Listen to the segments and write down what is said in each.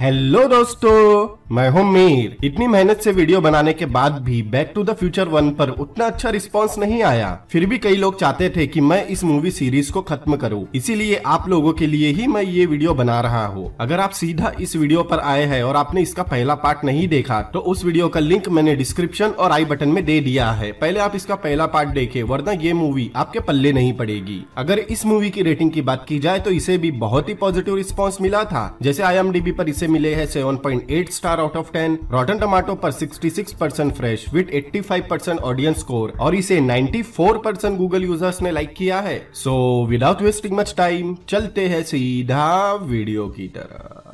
Hello दोस्तों मैं हूं मीर इतनी मेहनत से वीडियो बनाने के बाद भी back to the future one पर उतना अच्छा रिस्पांस नहीं आया फिर भी कई लोग चाहते थे कि मैं इस मूवी सीरीज को खत्म करूं इसीलिए आप लोगों के लिए ही मैं ये वीडियो बना रहा हूं अगर आप सीधा इस वीडियो पर आए हैं और आपने इसका पहला पार्ट नहीं देखा तो उस वीडियो का लिंक मैंने डिस्क्रिप्शन और आई बटन में दे दिया है पहले आप इसका पहला पार्ट देखे वरना ये मूवी आपके पल्ले नहीं पड़ेगी अगर इस मूवी की रेटिंग की बात की जाए तो इसे भी बहुत ही पॉजिटिव रिस्पॉन्स मिला था जैसे आई पर इसे मिले है seven star star out of ten rotten tomato पर 66 percent fresh with 85 percent audience score और इसे 94 परसेंट गूगल यूजर्स ने लाइक किया है so without wasting much time चलते हैं सीधा वीडियो की तरह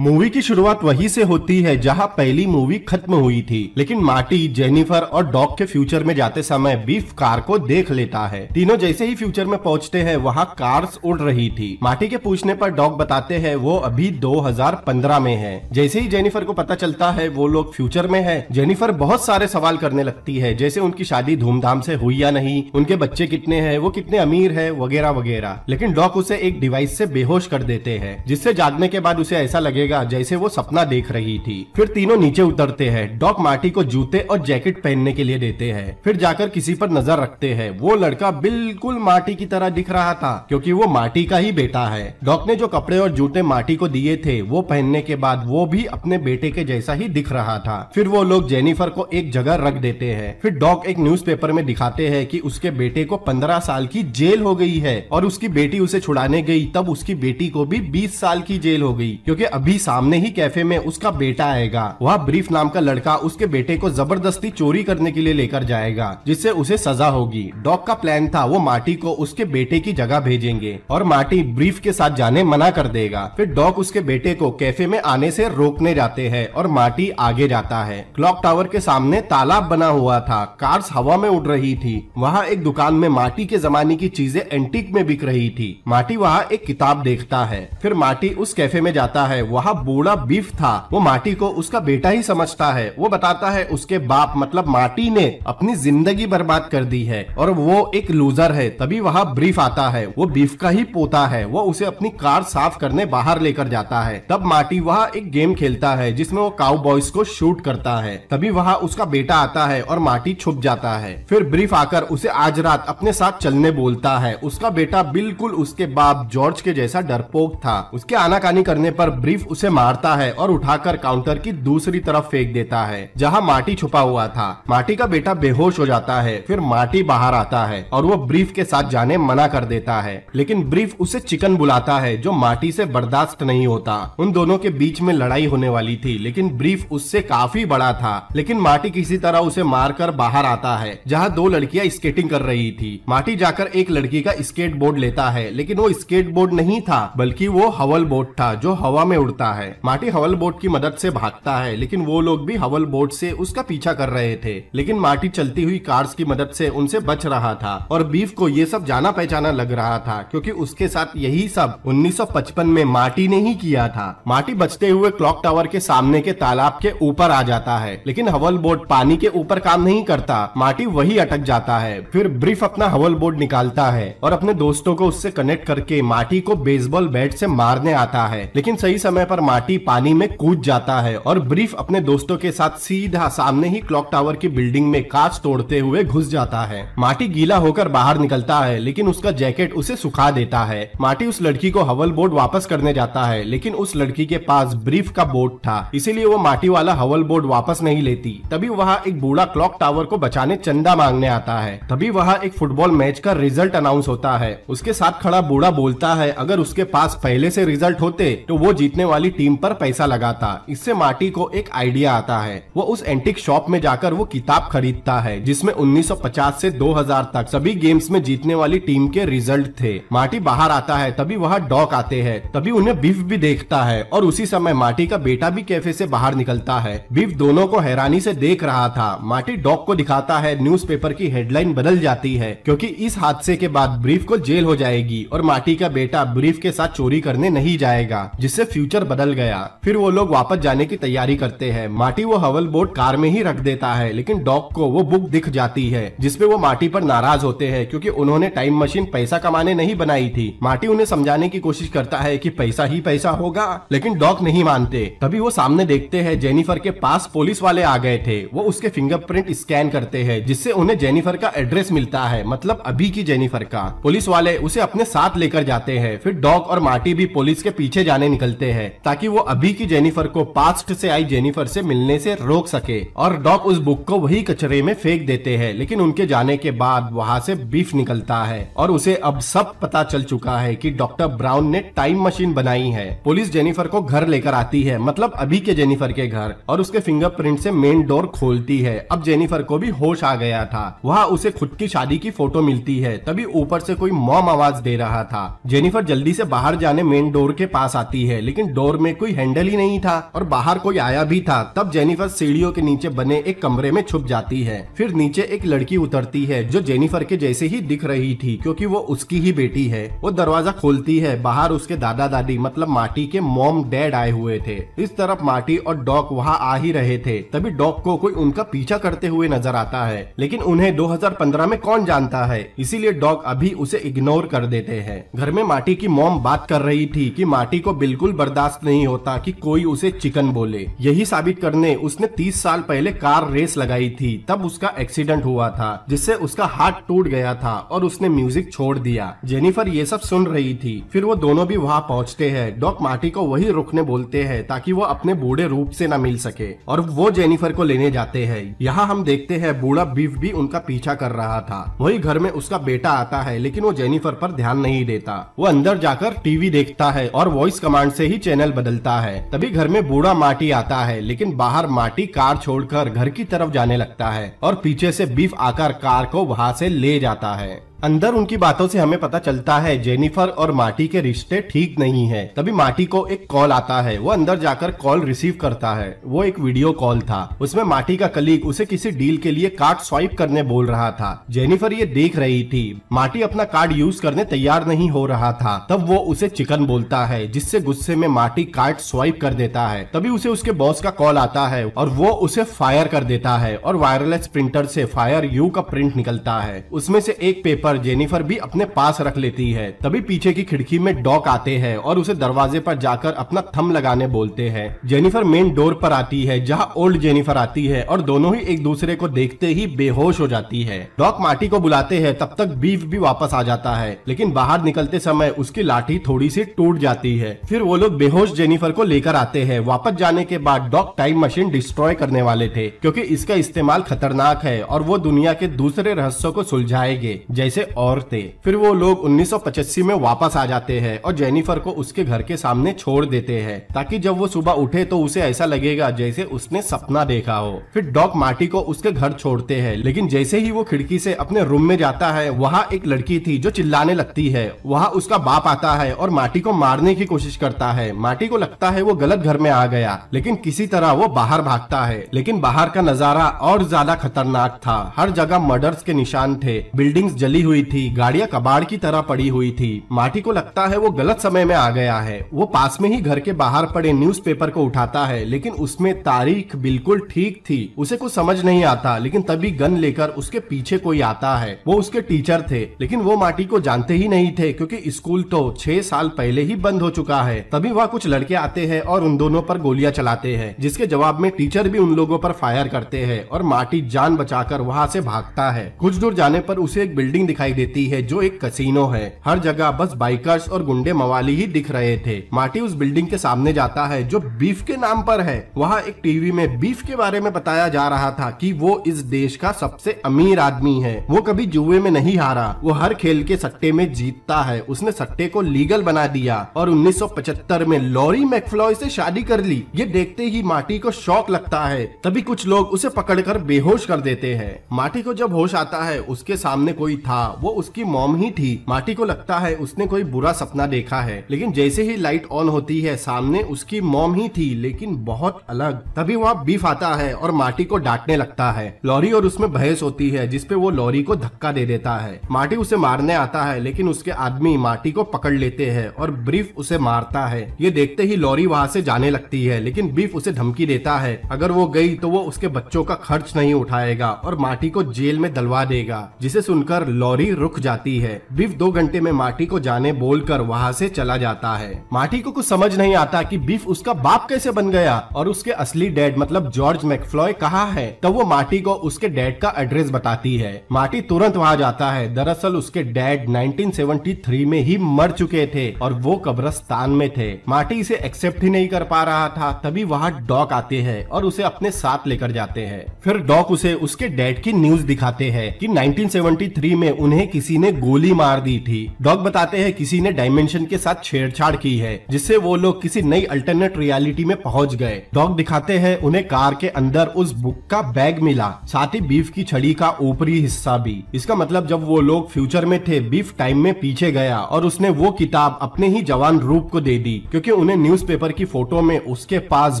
मूवी की शुरुआत वहीं से होती है जहां पहली मूवी खत्म हुई थी लेकिन मार्टी जेनिफर और डॉग के फ्यूचर में जाते समय बीफ कार को देख लेता है तीनों जैसे ही फ्यूचर में पहुंचते हैं वहां कार्स उड़ रही थी मार्टी के पूछने पर डॉग बताते हैं वो अभी 2015 में है जैसे ही जेनिफर को पता चलता है वो लोग फ्यूचर में है जेनिफर बहुत सारे सवाल करने लगती है जैसे उनकी शादी धूमधाम से हुई या नहीं उनके बच्चे कितने हैं वो कितने अमीर है वगैरह वगैरह लेकिन डॉग उसे एक डिवाइस से बेहोश कर देते हैं जिससे जागने के बाद उसे ऐसा लगेगा लगेगा जैसे वो सपना देख रही थी फिर तीनों नीचे उतरते हैं डॉक मार्टी को जूते और जैकेट पहनने के लिए देते हैं फिर जाकर किसी पर नजर रखते हैं वो लड़का बिल्कुल मार्टी की तरह दिख रहा था क्योंकि वो मार्टी का ही बेटा है डॉक ने जो कपड़े और जूते मार्टी को दिए थे वो पहनने के बाद वो भी अपने बेटे के जैसा ही दिख रहा था फिर वो लोग जेनिफर को एक जगह रख देते हैं फिर डॉक एक न्यूज में दिखाते हैं की उसके बेटे को पंद्रह साल की जेल हो गई है और उसकी बेटी उसे छुड़ाने गई तब उसकी बेटी को भी बीस साल की जेल हो गई क्योंकि अभी अभी सामने ही कैफे में उसका बेटा आएगा वह ब्रीफ नाम का लड़का उसके बेटे को जबरदस्ती चोरी करने के लिए लेकर जाएगा जिससे उसे सजा होगी डॉग का प्लान था वो मार्टी को उसके बेटे की जगह भेजेंगे और मार्टी ब्रीफ के साथ जाने मना कर देगा फिर डॉग उसके बेटे को कैफे में आने से रोकने जाते हैं और मार्टी आगे जाता है क्लॉक टावर के सामने तालाब बना हुआ था कार्स हवा में उड़ रही थी वहाँ एक दुकान में माटी के जमाने की चीजें एंटीक में बिक रही थी माटी वहाँ एक किताब देखता है फिर माटी उस कैफे में जाता है वहाँ वहाँ बूढ़ा बीफ था वो माटी को उसका बेटा ही समझता है वो बताता है उसके बाप मतलब माटी ने अपनी जिंदगी बर्बाद कर दी है और वो एक लूजर है तभी वहाँ ब्रीफ आता है वो बीफ का ही पोता है वो उसे अपनी कार साफ करने बाहर लेकर जाता है तब माटी वहाँ एक गेम खेलता है जिसमे वो काउ बॉयज को शूट करता है तभी वहाँ उसका बेटा आता है और माटी छुप जाता है फिर ब्रीफ आकर उसे आज रात अपने साथ चलने बोलता है उसका बेटा बिल्कुल उसके बाप जॉर्ज के जैसा डरपोक था उसके आनाकानी करने पर ब्रीफ उसे मारता है और उठाकर काउंटर की दूसरी तरफ फेंक देता है जहाँ माटी छुपा हुआ था माटी का बेटा बेहोश हो जाता है फिर माटी बाहर आता है और वो ब्रीफ के साथ जाने मना कर देता है लेकिन ब्रीफ उसे चिकन बुलाता है जो माटी से बर्दाश्त नहीं होता उन दोनों के बीच में लड़ाई होने वाली थी लेकिन ब्रीफ उससे काफी बड़ा था लेकिन माटी किसी तरह उसे मारकर बाहर आता है जहाँ दो लड़कियाँ स्केटिंग कर रही थी माटी जाकर एक लड़की का स्केट बोर्ड लेता है लेकिन वो स्केट बोर्ड नहीं था बल्कि वो हवल बोर्ड था जो हवा में उड़ता होता है माटी हवल बोट की मदद से भागता है लेकिन वो लोग भी हवल बोट से उसका पीछा कर रहे थे लेकिन माटी चलती हुई कार्स की मदद से उनसे बच रहा था और बीफ को ये सब जाना पहचाना लग रहा था क्योंकि उसके साथ यही सब 1955 में माटी ने ही किया था माटी बचते हुए क्लॉक टावर के सामने के तालाब के ऊपर आ जाता है लेकिन हवल बोट पानी के ऊपर काम नहीं करता माटी वही अटक जाता है फिर ब्रीफ अपना हवल बोट निकालता है और अपने दोस्तों को उससे कनेक्ट करके माटी को बेसबॉल बैट से मारने आता है लेकिन सही समय पर मार्टी पानी में कूद जाता है और ब्रीफ अपने दोस्तों के साथ सीधा सामने ही क्लॉक टावर की बिल्डिंग में कांच तोड़ते हुए घुस जाता है मार्टी गीला होकर बाहर निकलता है लेकिन उसका जैकेट उसे सुखा देता है मार्टी उस लड़की को हवल बोट वापस करने जाता है लेकिन उस लड़की के पास ब्रीफ का बोट था इसीलिए वो माटी वाला हवल बोट वापस नहीं लेती तभी वहाँ एक बूढ़ा क्लॉक टावर को बचाने चंदा मांगने आता है तभी वहाँ एक फुटबॉल मैच का रिजल्ट अनाउंस होता है उसके साथ खड़ा बूढ़ा बोलता है अगर उसके पास पहले से रिजल्ट होते तो वो जीतने वाले वाली टीम पर पैसा लगाता इससे मार्टी को एक आइडिया आता है वो उस एंटिक शॉप में जाकर वो किताब खरीदता है जिसमें 1950 से 2000 तक सभी गेम्स में जीतने वाली टीम के रिजल्ट थे मार्टी बाहर आता है तभी वहाँ डॉक आते हैं तभी उन्हें बिफ भी देखता है और उसी समय मार्टी का बेटा भी कैफे ऐसी बाहर निकलता है बिफ दोनों को हैरानी ऐसी देख रहा था मार्टी डॉक को दिखाता है न्यूज की हेडलाइन बदल जाती है क्योंकि इस हादसे के बाद ब्रीफ को जेल हो जाएगी और मार्टी का बेटा ब्रीफ के साथ चोरी करने नहीं जाएगा जिससे फ्यूचर बदल गया फिर वो लोग वापस जाने की तैयारी करते हैं माटी वो हवल बोट कार में ही रख देता है लेकिन डॉग को वो बुक दिख जाती है जिसपे वो माटी पर नाराज होते हैं क्योंकि उन्होंने टाइम मशीन पैसा कमाने नहीं बनाई थी माटी उन्हें समझाने की कोशिश करता है कि पैसा ही पैसा होगा लेकिन डॉग नहीं मानते तभी वो सामने देखते हैं जेनिफर के पास पुलिस वाले आ गए थे वो उसके फिंगरप्रिंट स्कैन करते हैं जिससे उन्हें जेनिफर का एड्रेस मिलता है मतलब अभी की जेनिफर का पुलिस वाले उसे अपने साथ लेकर जाते हैं फिर डॉग और माटी भी पुलिस के पीछे जाने निकलते हैं ताकि वो अभी की जेनिफर को पास्ट से आई जेनिफर से मिलने से रोक सके और डॉक उस बुक को वही कचरे में फेंक देते हैं लेकिन उनके जाने के बाद वहाँ से बीफ निकलता है और उसे अब सब पता चल चुका है कि डॉक्टर ब्राउन ने टाइम मशीन बनाई है पुलिस जेनिफर को घर लेकर आती है मतलब अभी के जेनिफर के घर और उसके फिंगरप्रिंट से मेन डोर खोलती है अब जेनिफर को भी होश आ गया था वहाँ उसे खुद की शादी की फोटो मिलती है तभी ऊपर से कोई मॉम आवाज दे रहा था जेनिफर जल्दी से बाहर जाने मेन डोर के पास आती है लेकिन डोर में कोई हैंडल ही नहीं था और बाहर कोई आया भी था तब जेनिफर सीढ़ियों के नीचे बने एक कमरे में छुप जाती है फिर नीचे एक लड़की उतरती है जो जेनिफर के जैसे ही दिख रही थी क्योंकि वो उसकी ही बेटी है वो दरवाजा खोलती है बाहर उसके दादा दादी मतलब माटी के मोम डैड आए हुए थे इस तरफ माटी और डॉग वहाँ आ ही रहे थे तभी डॉग को कोई उनका पीछा करते हुए नजर आता है लेकिन उन्हें 2015 में कौन जानता है इसीलिए डॉग अभी उसे इग्नोर कर देते हैं घर में माटी की मोम बात कर रही थी कि माटी को बिल्कुल बर्दाश्त बर्दाश्त नहीं होता कि कोई उसे चिकन बोले यही साबित करने उसने 30 साल पहले कार रेस लगाई थी तब उसका एक्सीडेंट हुआ था जिससे उसका हाथ टूट गया था और उसने म्यूजिक छोड़ दिया जेनिफर ये सब सुन रही थी फिर वो दोनों भी वहाँ पहुँचते है डॉक मार्टी को वही रुकने बोलते है ताकि वो अपने बूढ़े रूप ऐसी न मिल सके और वो जेनिफर को लेने जाते हैं यहाँ हम देखते है बूढ़ा बीफ भी उनका पीछा कर रहा था वही घर में उसका बेटा आता है लेकिन वो जेनिफर आरोप ध्यान नहीं देता वो अंदर जाकर टीवी देखता है और वॉइस कमांड से ही चैनल चैनल बदलता है तभी घर में बूढ़ा माटी आता है लेकिन बाहर माटी कार छोड़कर घर की तरफ जाने लगता है और पीछे से बीफ आकर कार को वहाँ से ले जाता है अंदर उनकी बातों से हमें पता चलता है जेनिफर और माटी के रिश्ते ठीक नहीं है तभी माटी को एक कॉल आता है वो अंदर जाकर कॉल रिसीव करता है वो एक वीडियो कॉल था उसमें माटी का कलीग उसे किसी डील के लिए कार्ड स्वाइप करने बोल रहा था जेनिफर ये देख रही थी माटी अपना कार्ड यूज करने तैयार नहीं हो रहा था तब वो उसे चिकन बोलता है जिससे गुस्से में माटी कार्ड स्वाइप कर देता है तभी उसे उसके बॉस का कॉल आता है और वो उसे फायर कर देता है और वायरलेस प्रिंटर से फायर यू का प्रिंट निकलता है उसमें से एक पेपर पर जेनिफर भी अपने पास रख लेती है तभी पीछे की खिड़की में डॉक आते हैं और उसे दरवाजे पर जाकर अपना थम लगाने बोलते हैं जेनिफर मेन डोर पर आती है जहाँ ओल्ड जेनिफर आती है और दोनों ही एक दूसरे को देखते ही बेहोश हो जाती है डॉक मार्टी को बुलाते हैं तब तक बीफ भी वापस आ जाता है लेकिन बाहर निकलते समय उसकी लाठी थोड़ी सी टूट जाती है फिर वो लोग बेहोश जेनिफर को लेकर आते हैं वापस जाने के बाद डॉक टाइम मशीन डिस्ट्रॉय करने वाले थे क्योंकि इसका इस्तेमाल खतरनाक है और वो दुनिया के दूसरे रहस्यों को सुलझाएंगे जैसे से और थे फिर वो लोग उन्नीस में वापस आ जाते हैं और जेनिफर को उसके घर के सामने छोड़ देते हैं ताकि जब वो सुबह उठे तो उसे ऐसा लगेगा जैसे उसने सपना देखा हो फिर डॉक मार्टी को उसके घर छोड़ते हैं लेकिन जैसे ही वो खिड़की से अपने रूम में जाता है वहाँ एक लड़की थी जो चिल्लाने लगती है वहाँ उसका बाप आता है और माटी को मारने की कोशिश करता है माटी को लगता है वो गलत घर में आ गया लेकिन किसी तरह वो बाहर भागता है लेकिन बाहर का नजारा और ज्यादा खतरनाक था हर जगह मर्डर्स के निशान थे बिल्डिंग्स जली हुई हुई थी गाड़ियां कबाड़ की तरह पड़ी हुई थी माटी को लगता है वो गलत समय में आ गया है वो पास में ही घर के बाहर पड़े न्यूज़पेपर को उठाता है लेकिन उसमें तारीख बिल्कुल ठीक थी उसे कुछ समझ नहीं आता लेकिन तभी गन लेकर उसके पीछे कोई आता है वो उसके टीचर थे लेकिन वो माटी को जानते ही नहीं थे क्योंकि स्कूल तो छह साल पहले ही बंद हो चुका है तभी वह कुछ लड़के आते हैं और उन दोनों पर गोलियां चलाते हैं जिसके जवाब में टीचर भी उन लोगों पर फायर करते हैं और माटी जान बचाकर वहाँ से भागता है कुछ दूर जाने पर उसे एक बिल्डिंग दिखा दिखाई देती है जो एक कसिनो है हर जगह बस बाइकर्स और गुंडे मवाली ही दिख रहे थे माटी उस बिल्डिंग के सामने जाता है जो बीफ के नाम पर है वहाँ एक टीवी में बीफ के बारे में बताया जा रहा था कि वो इस देश का सबसे अमीर आदमी है वो कभी जुए में नहीं हारा वो हर खेल के सट्टे में जीतता है उसने सट्टे को लीगल बना दिया और पचहत्तर में लॉरी मैकफ्लॉय से शादी कर ली ये देखते ही माटी को शौक लगता है तभी कुछ लोग उसे पकड़कर बेहोश कर देते हैं माटी को जब होश आता है उसके सामने कोई था वो उसकी मोम ही थी माटी को लगता है उसने कोई बुरा सपना देखा है लेकिन जैसे ही लाइट ऑन होती है सामने उसकी मोम ही थी लेकिन बहुत अलग तभी वहाँ बीफ आता है और माटी को डांटने लगता है लॉरी और उसमें बहस होती है जिसपे वो लॉरी को धक्का दे देता है माटी उसे मारने आता है लेकिन उसके आदमी माटी को पकड़ लेते हैं और ब्रीफ उसे मारता है ये देखते ही लॉरी वहाँ से जाने लगती है लेकिन बीफ उसे धमकी देता है अगर वो गई तो वो उसके बच्चों का खर्च नहीं उठाएगा और माटी को जेल में दलवा देगा जिसे सुनकर लॉरी लॉरी रुक जाती है बिफ दो घंटे में मार्टी को जाने बोलकर वहाँ से चला जाता है मार्टी को कुछ समझ नहीं आता कि बिफ उसका बाप कैसे बन गया और उसके असली डैड मतलब जॉर्ज मैकफ्लॉय कहा है तब वो मार्टी को उसके डैड का एड्रेस बताती है मार्टी तुरंत वहाँ जाता है दरअसल उसके डैड 1973 में ही मर चुके थे और वो कब्रस्तान में थे मार्टी इसे एक्सेप्ट ही नहीं कर पा रहा था तभी वहाँ डॉक आते हैं और उसे अपने साथ लेकर जाते हैं फिर डॉक उसे उसके डैड की न्यूज दिखाते हैं कि 1973 में उन्हें किसी ने गोली मार दी थी डॉग बताते हैं किसी ने डायमेंशन के साथ छेड़छाड़ की है जिससे वो लोग किसी नई अल्टरनेट रियलिटी में पहुंच गए डॉग दिखाते हैं उन्हें कार के अंदर उस बुक का बैग मिला साथ ही बीफ की छड़ी का ऊपरी हिस्सा भी इसका मतलब जब वो लोग फ्यूचर में थे बीफ टाइम में पीछे गया और उसने वो किताब अपने ही जवान रूप को दे दी क्योंकि उन्हें न्यूज की फोटो में उसके पास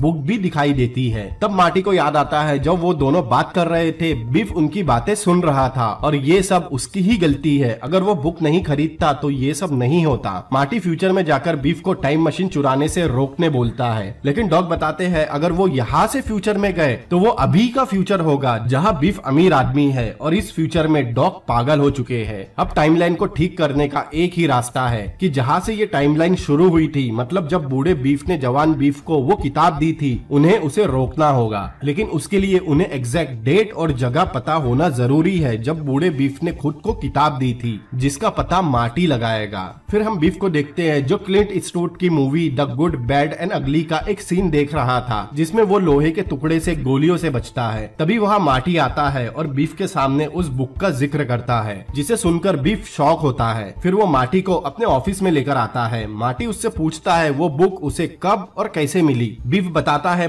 बुक भी दिखाई देती है तब मार्टी को याद आता है जब वो दोनों बात कर रहे थे बीफ उनकी बातें सुन रहा था और ये सब उसकी ही गलती है अगर वो बुक नहीं खरीदता तो ये सब नहीं होता मार्टी फ्यूचर में जाकर बीफ को टाइम मशीन चुराने से रोकने बोलता है लेकिन डॉग बताते हैं अगर वो यहाँ से फ्यूचर में गए तो वो अभी का फ्यूचर होगा जहाँ बीफ अमीर आदमी है और इस फ्यूचर में डॉग पागल हो चुके हैं अब टाइम को ठीक करने का एक ही रास्ता है की जहाँ से ये टाइम शुरू हुई थी मतलब जब बूढ़े बीफ ने जवान बीफ को वो किताब दी थी उन्हें उसे रोकना होगा लेकिन उसके लिए उन्हें एग्जैक्ट डेट और जगह पता होना जरूरी है जब बूढ़े बीफ ने खुद को को किताब दी थी जिसका पता मार्टी लगाएगा फिर हम बिफ को देखते हैं जो क्लिंट स्टूट की movie the good bad and ugly का एक सीन देख रहा था जिसमें वो लोहे के टुकड़े से गोलियों से बचता है तभी वहाँ मार्टी आता है और बीफ के सामने उस बुक का जिक्र करता है जिसे सुनकर बीफ शौक होता है फिर वो मार्टी को अपने ऑफिस में लेकर आता है मार्टी उससे पूछता है वो बुक उसे कब और कैसे मिली बीफ बताता है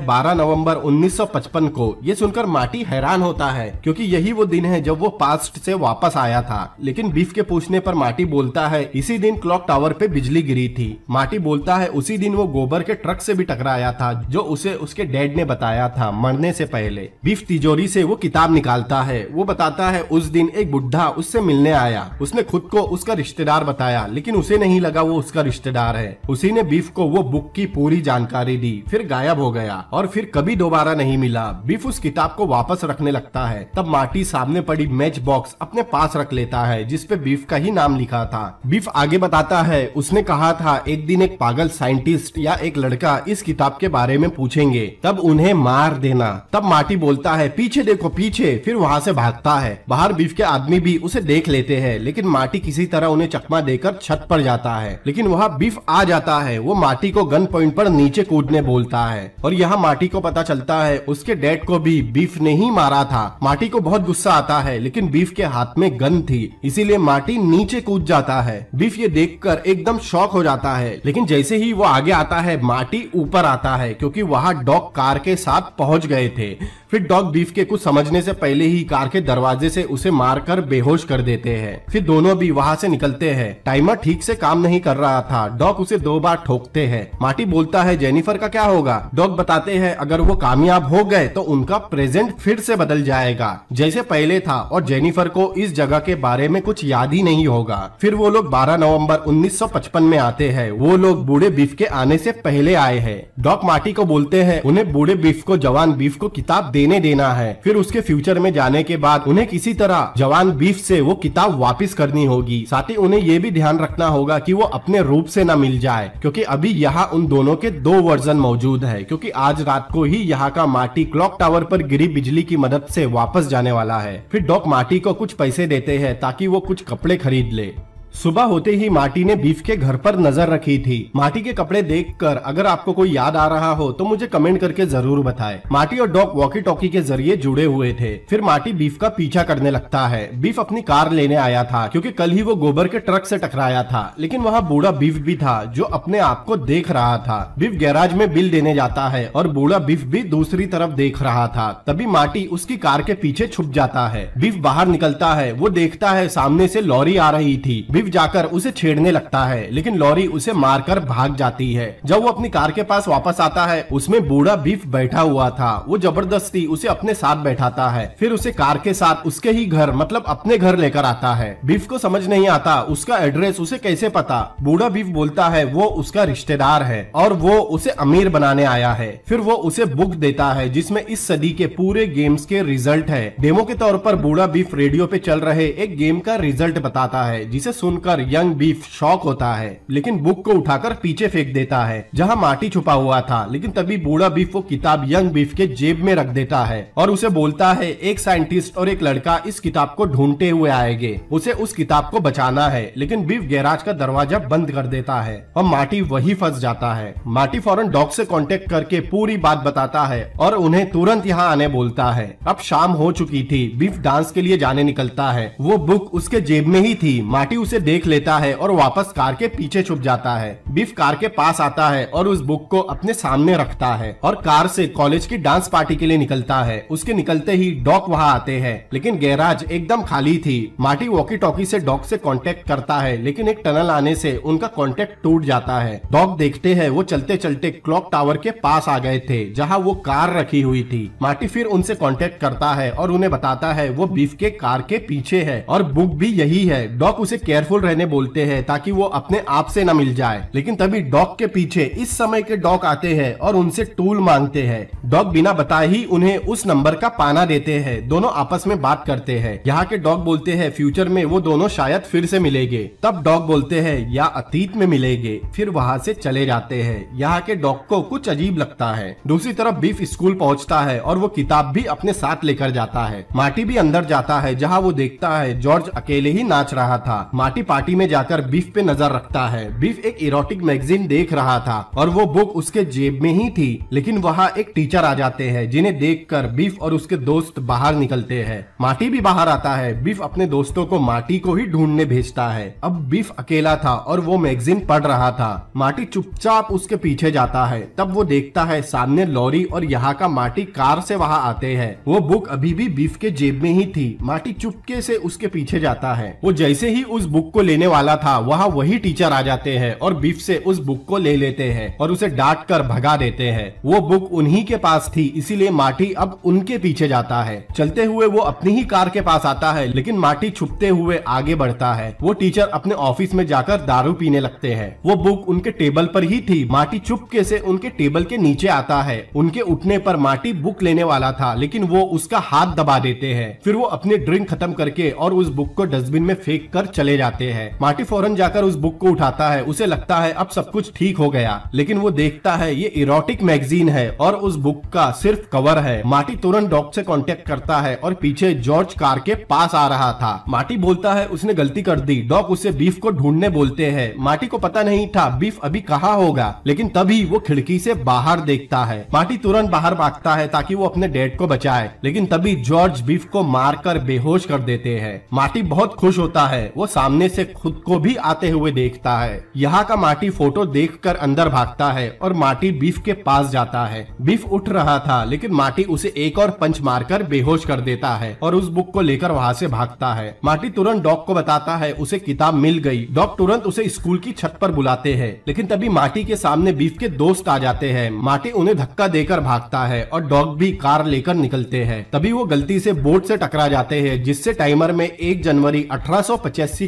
उन्नीस सौ पचपन को ये सुनकर मार्टी हैरान होता है क्यूँकी यही वो दिन है जब वो पास्ट से वापस आया था था लेकिन बीफ के पूछने पर माटी बोलता है इसी दिन क्लॉक टावर पे बिजली गिरी थी माटी बोलता है उसी दिन वो गोबर के ट्रक से भी टकराया था जो उसे उसके डैड ने बताया था मरने से पहले बीफ तिजोरी से वो किताब निकालता है वो बताता है उस दिन एक बुढ़ा उससे मिलने आया उसने खुद को उसका रिश्तेदार बताया लेकिन उसे नहीं लगा वो उसका रिश्तेदार है उसी ने बीफ को वो बुक की पूरी जानकारी दी फिर गायब हो गया और फिर कभी दोबारा नहीं मिला बीफ उस किताब को वापस रखने लगता है तब माटी सामने पड़ी मैच बॉक्स अपने पास रख ले देता है जिसपे बीफ का ही नाम लिखा था बीफ आगे बताता है उसने कहा था एक दिन एक पागल साइंटिस्ट या एक लड़का इस किताब के बारे में पूछेंगे तब उन्हें मार देना तब माटी बोलता है पीछे देखो पीछे फिर वहाँ से भागता है बाहर बीफ के आदमी भी उसे देख लेते हैं लेकिन माटी किसी तरह उन्हें चकमा देकर छत पर जाता है लेकिन वहाँ बीफ आ जाता है वो माटी को गन पॉइंट पर नीचे कूदने बोलता है और यहाँ माटी को पता चलता है उसके डेड को भी बीफ ने ही मारा था माटी को बहुत गुस्सा आता है लेकिन बीफ के हाथ में गन थी थी इसीलिए मार्टी नीचे कूद जाता है बिफ ये देखकर एकदम शॉक हो जाता है लेकिन जैसे ही वो आगे आता है मार्टी ऊपर आता है क्योंकि वहाँ डॉग कार के साथ पहुंच गए थे फिर डॉग बीफ के कुछ समझने से पहले ही कार के दरवाजे से उसे मारकर बेहोश कर देते हैं फिर दोनों भी वहाँ से निकलते हैं टाइमर ठीक से काम नहीं कर रहा था डॉग उसे दो बार ठोकते हैं मार्टी बोलता है जेनिफर का क्या होगा डॉग बताते हैं अगर वो कामयाब हो गए तो उनका प्रेजेंट फिर से बदल जाएगा जैसे पहले था और जेनिफर को इस जगह के बारे में कुछ याद ही नहीं होगा फिर वो लोग 12 नवंबर 1955 में आते हैं वो लोग बूढ़े बीफ के आने से पहले आए हैं डॉक मार्टी को बोलते हैं उन्हें बूढ़े बीफ को जवान बीफ को किताब देने देना है फिर उसके फ्यूचर में जाने के बाद उन्हें किसी तरह जवान बीफ से वो किताब वापिस करनी होगी साथ ही उन्हें ये भी ध्यान रखना होगा की वो अपने रूप से न मिल जाए क्यूँकी अभी यहाँ उन दोनों के दो वर्जन मौजूद है क्यूँकी आज रात को ही यहाँ का मार्टी क्लॉक टावर पर गिरी बिजली की मदद से वापस जाने वाला है फिर डॉक मार्टी को कुछ पैसे देते हैं ताकि वो कुछ कपड़े खरीद ले सुबह होते ही माटी ने बीफ के घर पर नजर रखी थी माटी के कपड़े देखकर अगर आपको कोई याद आ रहा हो तो मुझे कमेंट करके जरूर बताएं। माटी और डॉग वॉकी टॉकी के जरिए जुड़े हुए थे फिर माटी बीफ का पीछा करने लगता है बीफ अपनी कार लेने आया था क्योंकि कल ही वो गोबर के ट्रक से टकराया था लेकिन वहाँ बूढ़ा बीफ भी था जो अपने आप को देख रहा था बीफ गैराज में बिल देने जाता है और बूढ़ा बीफ भी दूसरी तरफ देख रहा था तभी माटी उसकी कार के पीछे छुप जाता है बीफ बाहर निकलता है वो देखता है सामने से लॉरी आ रही थी लिव जाकर उसे छेड़ने लगता है लेकिन लॉरी उसे मारकर भाग जाती है जब वो अपनी कार के पास वापस आता है उसमें बूढ़ा बीफ बैठा हुआ था वो जबरदस्ती उसे अपने साथ बैठाता है फिर उसे कार के साथ उसके ही घर मतलब अपने घर लेकर आता है बीफ को समझ नहीं आता उसका एड्रेस उसे कैसे पता बूढ़ा बीफ बोलता है वो उसका रिश्तेदार है और वो उसे अमीर बनाने आया है फिर वो उसे बुक देता है जिसमे इस सदी के पूरे गेम्स के रिजल्ट है डेमो के तौर पर बूढ़ा बीफ रेडियो पे चल रहे एक गेम का रिजल्ट बताता है जिसे सुन सुनकर यंग बीफ शौक होता है लेकिन बुक को उठाकर पीछे फेंक देता है जहाँ माटी छुपा हुआ था लेकिन तभी बूढ़ा बीफ वो किताब यंग बीफ के जेब में रख देता है और उसे बोलता है एक साइंटिस्ट और एक लड़का इस किताब को ढूंढते हुए आएंगे उसे उस किताब को बचाना है लेकिन बीफ गैराज का दरवाजा बंद कर देता है और माटी वही फंस जाता है माटी फौरन डॉग से कांटेक्ट करके पूरी बात बताता है और उन्हें तुरंत यहाँ आने बोलता है अब शाम हो चुकी थी बीफ डांस के लिए जाने निकलता है वो बुक उसके जेब में ही थी माटी उसे देख लेता है और वापस कार के पीछे छुप जाता है बिफ कार के पास आता है और उस बुक को अपने सामने रखता है और कार से कॉलेज की डांस पार्टी के लिए निकलता है उसके निकलते ही डॉक वहाँ आते हैं लेकिन गैराज एकदम खाली थी मार्टी वॉकी टॉकी से डॉक से कांटेक्ट करता है लेकिन एक टनल आने से उनका कांटेक्ट टूट जाता है डॉक देखते है वो चलते चलते क्लॉक टावर के पास आ गए थे जहाँ वो कार रखी हुई थी मार्टी फिर उनसे कॉन्टेक्ट करता है और उन्हें बताता है वो बीफ के कार के पीछे है और बुक भी यही है डॉक उसे केयरफुल पीसफुल रहने बोलते हैं ताकि वो अपने आप से न मिल जाए लेकिन तभी डॉग के पीछे इस समय के डॉग आते हैं और उनसे टूल मांगते हैं डॉग बिना बताए ही उन्हें उस नंबर का पाना देते हैं दोनों आपस में बात करते हैं यहाँ के डॉग बोलते हैं फ्यूचर में वो दोनों शायद फिर से मिलेंगे तब डॉग बोलते हैं या अतीत में मिलेंगे फिर वहाँ से चले जाते हैं यहाँ के डॉग को कुछ अजीब लगता है दूसरी तरफ बीफ स्कूल पहुँचता है और वो किताब भी अपने साथ लेकर जाता है माटी भी अंदर जाता है जहाँ वो देखता है जॉर्ज अकेले ही नाच रहा था पार्टी पार्टी में जाकर बीफ पे नजर रखता है बीफ एक इरोटिक मैगजीन देख रहा था और वो बुक उसके जेब में ही थी लेकिन वहाँ एक टीचर आ जाते हैं जिन्हें देख कर बीफ और उसके दोस्त बाहर निकलते हैं माटी भी बाहर आता है बीफ अपने दोस्तों को माटी को ही ढूंढने भेजता है अब बीफ अकेला था और वो मैगजीन पढ़ रहा था माटी चुपचाप उसके पीछे जाता है तब वो देखता है सामने लॉरी और यहाँ का माटी कार से वहाँ आते हैं वो बुक अभी भी बीफ के जेब में ही थी माटी चुपके से उसके पीछे जाता है वो जैसे ही उस बुक बुक को लेने वाला था वहाँ वही टीचर आ जाते हैं और बीफ से उस बुक को ले लेते हैं और उसे डांट कर भगा देते हैं वो बुक उन्हीं के पास थी इसीलिए माटी अब उनके पीछे जाता है चलते हुए वो अपनी ही कार के पास आता है लेकिन माटी छुपते हुए आगे बढ़ता है वो टीचर अपने ऑफिस में जाकर दारू पीने लगते है वो बुक उनके टेबल पर ही थी माटी छुपके से उनके टेबल के नीचे आता है उनके उठने पर माटी बुक लेने वाला था लेकिन वो उसका हाथ दबा देते हैं फिर वो अपने ड्रिंक खत्म करके और उस बुक को डस्टबिन में फेंक कर चले जाते जाते हैं मार्टी फौरन जाकर उस बुक को उठाता है उसे लगता है अब सब कुछ ठीक हो गया लेकिन वो देखता है ये इरोटिक मैगजीन है और उस बुक का सिर्फ कवर है मार्टी तुरंत डॉग से कांटेक्ट करता है और पीछे जॉर्ज कार के पास आ रहा था मार्टी बोलता है उसने गलती कर दी डॉग उसे बीफ को ढूंढने बोलते है मार्टी को पता नहीं था बीफ अभी कहाँ होगा लेकिन तभी वो खिड़की से बाहर देखता है मार्टी तुरंत बाहर भागता है ताकि वो अपने डेड को बचाए लेकिन तभी जॉर्ज बीफ को मार कर बेहोश कर देते हैं मार्टी बहुत खुश होता है वो सामने सामने से खुद को भी आते हुए देखता है यहाँ का माटी फोटो देखकर अंदर भागता है और माटी बीफ के पास जाता है बीफ उठ रहा था लेकिन माटी उसे एक और पंच मारकर बेहोश कर देता है और उस बुक को लेकर वहाँ से भागता है माटी तुरंत डॉग को बताता है उसे किताब मिल गई डॉग तुरंत उसे स्कूल की छत पर बुलाते हैं लेकिन तभी माटी के सामने बीफ के दोस्त आ जाते हैं माटी उन्हें धक्का देकर भागता है और डॉग भी कार लेकर निकलते हैं तभी वो गलती से बोर्ड से टकरा जाते हैं जिससे टाइमर में एक जनवरी अठारह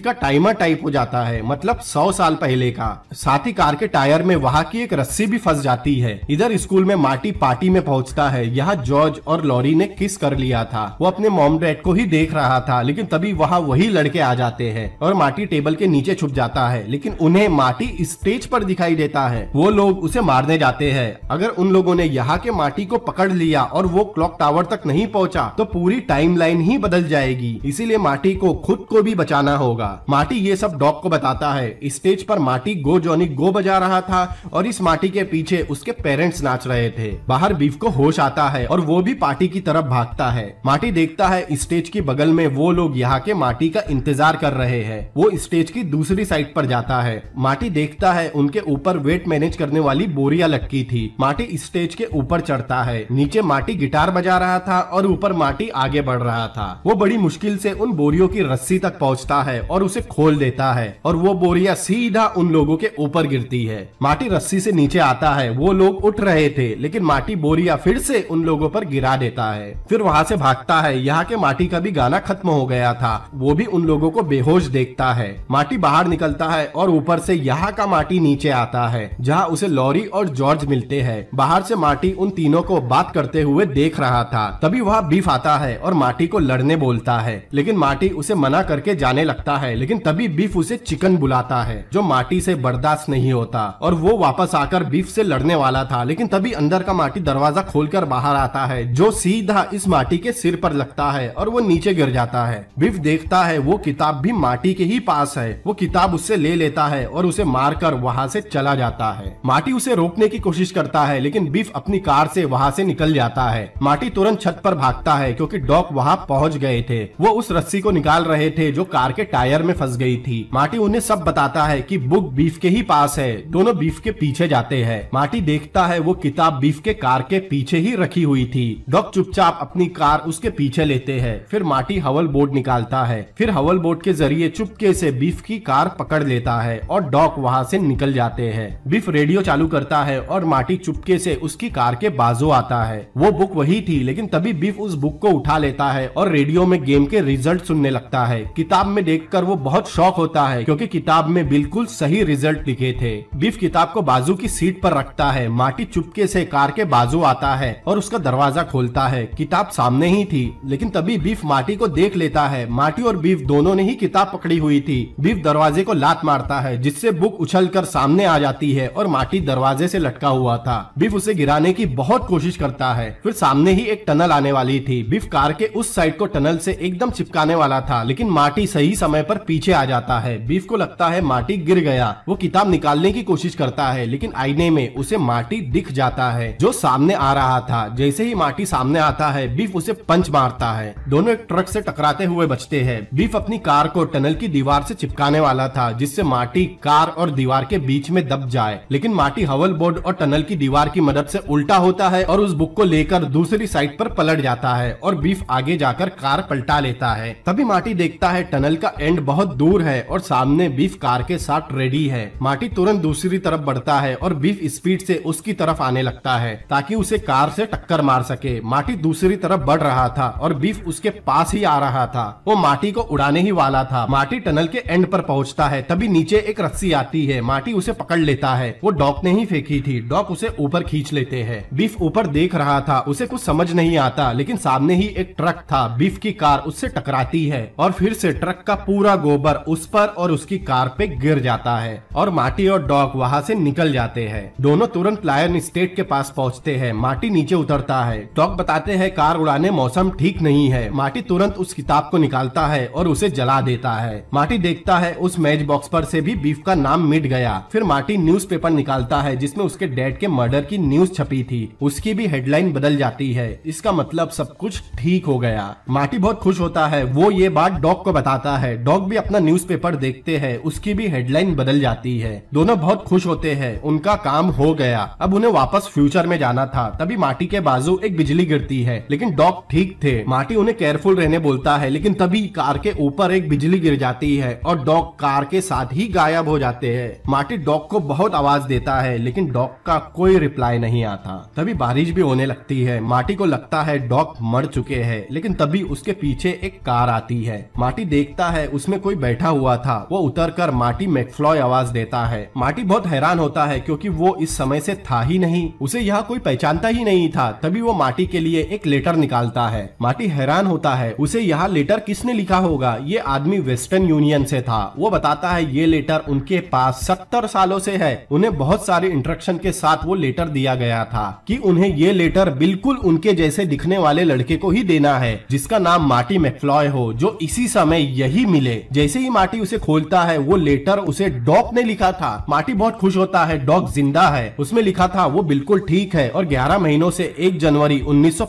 का टाइमर टाइप हो जाता है मतलब सौ साल पहले का साथ ही कार के टायर में वहाँ की एक रस्सी भी फंस जाती है इधर स्कूल में मार्टी पार्टी में पहुँचता है यहाँ जॉर्ज और लॉरी ने किस कर लिया था वो अपने मोम डैड को ही देख रहा था लेकिन तभी वहाँ वही लड़के आ जाते हैं और मार्टी टेबल के नीचे छुप जाता है लेकिन उन्हें मार्टी स्टेज पर दिखाई देता है वो लोग उसे मारने जाते हैं अगर उन लोगों ने यहाँ के मार्टी को पकड़ लिया और वो क्लॉक टावर तक नहीं पहुँचा तो पूरी टाइम ही बदल जाएगी इसीलिए मार्टी को खुद को भी बचाना होगा माटी ये सब डॉग को बताता है स्टेज पर माटी गो जॉनी गो बजा रहा था और इस माटी के पीछे उसके पेरेंट्स नाच रहे थे बाहर बीफ को होश आता है और वो भी पार्टी की तरफ भागता है माटी देखता है स्टेज के बगल में वो लोग यहाँ के माटी का इंतजार कर रहे हैं वो स्टेज की दूसरी साइड पर जाता है माटी देखता है उनके ऊपर वेट मैनेज करने वाली बोरिया लटकी थी माटी स्टेज के ऊपर चढ़ता है नीचे माटी गिटार बजा रहा था और ऊपर माटी आगे बढ़ रहा था वो बड़ी मुश्किल से उन बोरियों की रस्सी तक पहुंचता है और उसे खोल देता है और वो बोरिया सीधा उन लोगों के ऊपर गिरती है माटी रस्सी से नीचे आता है वो लोग उठ रहे थे लेकिन माटी बोरिया फिर से उन लोगों पर गिरा देता है फिर वहाँ से भागता है यहाँ के माटी का भी गाना खत्म हो गया था वो भी उन लोगों को बेहोश देखता है माटी बाहर निकलता है और ऊपर से यहाँ का माटी नीचे आता है जहाँ उसे लॉरी और जॉर्ज मिलते हैं बाहर से माटी उन तीनों को बात करते हुए देख रहा था तभी वहाँ बीफ आता है और माटी को लड़ने बोलता है लेकिन माटी उसे मना करके जाने लगता है लेकिन लेकिन तभी बीफ उसे चिकन बुलाता है जो माटी से बर्दाश्त नहीं होता और वो वापस आकर बीफ से लड़ने वाला था लेकिन तभी अंदर का माटी दरवाजा खोलकर बाहर आता है जो सीधा इस माटी के सिर पर लगता है और वो नीचे गिर जाता है बीफ देखता है वो किताब भी माटी के ही पास है वो किताब उससे ले लेता है और उसे मार कर वहाँ से चला जाता है माटी उसे रोकने की कोशिश करता है लेकिन बीफ अपनी कार से वहाँ से निकल जाता है माटी तुरंत छत पर भागता है क्योंकि डॉग वहाँ पहुँच गए थे वो उस रस्सी को निकाल रहे थे जो कार के टायर में फंस गई थी मार्टी उन्हें सब बताता है कि बुक बीफ के ही पास है दोनों बीफ के पीछे जाते हैं मार्टी देखता है वो किताब बीफ के कार के पीछे ही रखी हुई थी डॉक चुपचाप अपनी कार उसके पीछे लेते हैं फिर मार्टी हवल बोर्ड निकालता है फिर हवल बोर्ड के जरिए चुपके से बीफ की कार पकड़ लेता है और डॉग वहाँ से निकल जाते हैं बीफ रेडियो चालू करता है और मार्टी चुपके से उसकी कार के बाजू आता है वो बुक वही थी लेकिन तभी बीफ उस बुक को उठा लेता है और रेडियो में गेम के रिजल्ट सुनने लगता है किताब में देखकर वो बहुत शौक होता है क्योंकि किताब में बिल्कुल सही रिजल्ट लिखे थे बिफ किताब को बाजू की सीट पर रखता है माटी चुपके से कार के बाजू आता है और उसका दरवाजा खोलता है किताब सामने ही थी लेकिन तभी बीफ माटी को देख लेता है माटी और बीफ दोनों ने ही किताब पकड़ी हुई थी बीफ दरवाजे को लात मारता है जिससे बुक उछल कर सामने आ जाती है और माटी दरवाजे से लटका हुआ था बीफ उसे गिराने की बहुत कोशिश करता है फिर सामने ही एक टनल आने वाली थी बीफ कार के उस साइड को टनल से एकदम चिपकाने वाला था लेकिन माटी सही समय पर पीछे आ जाता है बीफ को लगता है माटी गिर गया वो किताब निकालने की कोशिश करता है लेकिन आईने में उसे माटी दिख जाता है जो सामने आ रहा था जैसे ही माटी सामने आता है बीफ उसे पंच मारता है दोनों एक ट्रक से टकराते हुए बचते हैं बीफ अपनी कार को टनल की दीवार से चिपकाने वाला था जिससे माटी कार और दीवार के बीच में दब जाए लेकिन माटी हवल बोर्ड और टनल की दीवार की मदद से उल्टा होता है और उस बुक को लेकर दूसरी साइड पर पलट जाता है और बीफ आगे जाकर कार पलटा लेता है तभी माटी देखता है टनल का एंड बहुत बहुत दूर है और सामने बीफ कार के साथ रेडी है माटी तुरंत दूसरी तरफ बढ़ता है और बीफ स्पीड से उसकी तरफ आने लगता है ताकि उसे कार से टक्कर मार सके माटी दूसरी तरफ बढ़ रहा था और बीफ उसके पास ही आ रहा था वो माटी को उड़ाने ही वाला था माटी टनल के एंड पर पहुंचता है तभी नीचे एक रस्सी आती है माटी उसे पकड़ लेता है वो डॉक ने ही फेंकी थी डॉक उसे ऊपर खींच लेते हैं बीफ ऊपर देख रहा था उसे कुछ समझ नहीं आता लेकिन सामने ही एक ट्रक था बीफ की कार उससे टकराती है और फिर से ट्रक का पूरा गोल गोबर उस पर और उसकी कार पे गिर जाता है और माटी और डॉग वहाँ से निकल जाते हैं दोनों तुरंत लायन स्टेट के पास पहुँचते हैं माटी नीचे उतरता है डॉग बताते हैं कार उड़ाने मौसम ठीक नहीं है माटी तुरंत उस किताब को निकालता है और उसे जला देता है माटी देखता है उस मैच बॉक्स पर से भी बीफ का नाम मिट गया फिर माटी पेपर निकालता है जिसमे उसके डैड के मर्डर की न्यूज छपी थी उसकी भी हेडलाइन बदल जाती है इसका मतलब सब कुछ ठीक हो गया माटी बहुत खुश होता है वो ये बात डॉग को बताता है डॉग भी अपना न्यूज़पेपर देखते हैं उसकी भी हेडलाइन बदल जाती है दोनों बहुत खुश होते हैं उनका काम हो गया अब उन्हें वापस फ्यूचर में जाना था तभी माटी के बाजू एक बिजली गिरती है लेकिन डॉग ठीक थे माटी उन्हें केयरफुल रहने बोलता है लेकिन तभी कार के ऊपर एक बिजली गिर जाती है और डॉग कार के साथ ही गायब हो जाते हैं माटी डॉग को बहुत आवाज देता है लेकिन डॉग का कोई रिप्लाई नहीं आता तभी बारिश भी होने लगती है माटी को लगता है डॉग मर चुके हैं लेकिन तभी उसके पीछे एक कार आती है माटी देखता है उसमें कोई कोई बैठा हुआ था वो उतर कर माटी मैकफ्लॉय आवाज देता है माटी बहुत हैरान होता है क्योंकि वो इस समय से था ही नहीं उसे यहाँ कोई पहचानता ही नहीं था तभी वो माटी के लिए एक लेटर निकालता है माटी हैरान होता है उसे यह लेटर किसने लिखा होगा ये आदमी वेस्टर्न यूनियन से था वो बताता है ये लेटर उनके पास सत्तर सालों से है उन्हें बहुत सारे इंट्रक्शन के साथ वो लेटर दिया गया था कि उन्हें ये लेटर बिल्कुल उनके जैसे दिखने वाले लड़के को ही देना है जिसका नाम माटी मैकफ्लॉय हो जो इसी समय यही मिले जैसे ही मार्टी उसे खोलता है वो लेटर उसे डॉग ने लिखा था मार्टी बहुत खुश होता है डॉग जिंदा है उसमें लिखा था वो बिल्कुल ठीक है और 11 महीनों से 1 जनवरी उन्नीस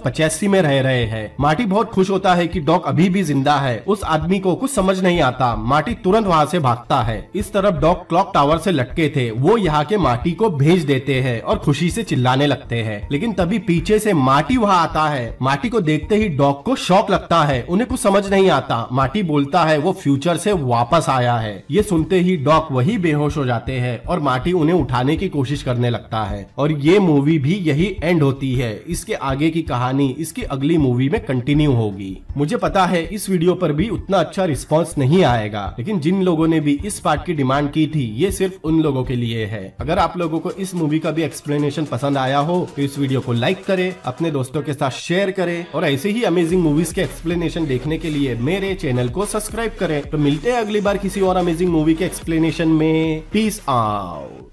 में रह रहे हैं मार्टी बहुत खुश होता है कि डॉग अभी भी जिंदा है उस आदमी को कुछ समझ नहीं आता मार्टी तुरंत वहाँ से भागता है इस तरफ डॉग क्लॉक टावर से लटके थे वो यहाँ के मार्टी को भेज देते हैं और खुशी से चिल्लाने लगते हैं लेकिन तभी पीछे से मार्टी वहाँ आता है मार्टी को देखते ही डॉग को शौक लगता है उन्हें कुछ समझ नहीं आता मार्टी बोलता है वो फ्यूचर से वापस आया है ये सुनते ही डॉक वही बेहोश हो जाते हैं और मार्टी उन्हें उठाने की कोशिश करने लगता है और ये मूवी भी यही एंड होती है इसके आगे की कहानी इसकी अगली मूवी में कंटिन्यू होगी मुझे पता है इस वीडियो पर भी उतना अच्छा रिस्पॉन्स नहीं आएगा लेकिन जिन लोगों ने भी इस पार्ट की डिमांड की थी ये सिर्फ उन लोगों के लिए है अगर आप लोगों को इस मूवी का भी एक्सप्लेनेशन पसंद आया हो तो इस वीडियो को लाइक करे अपने दोस्तों के साथ शेयर करे और ऐसे ही अमेजिंग मूवीज के एक्सप्लेनेशन देखने के लिए मेरे चैनल को सब्सक्राइब करें तो मिलते हैं अगली बार किसी और अमेजिंग मूवी के एक्सप्लेनेशन में पीस आउट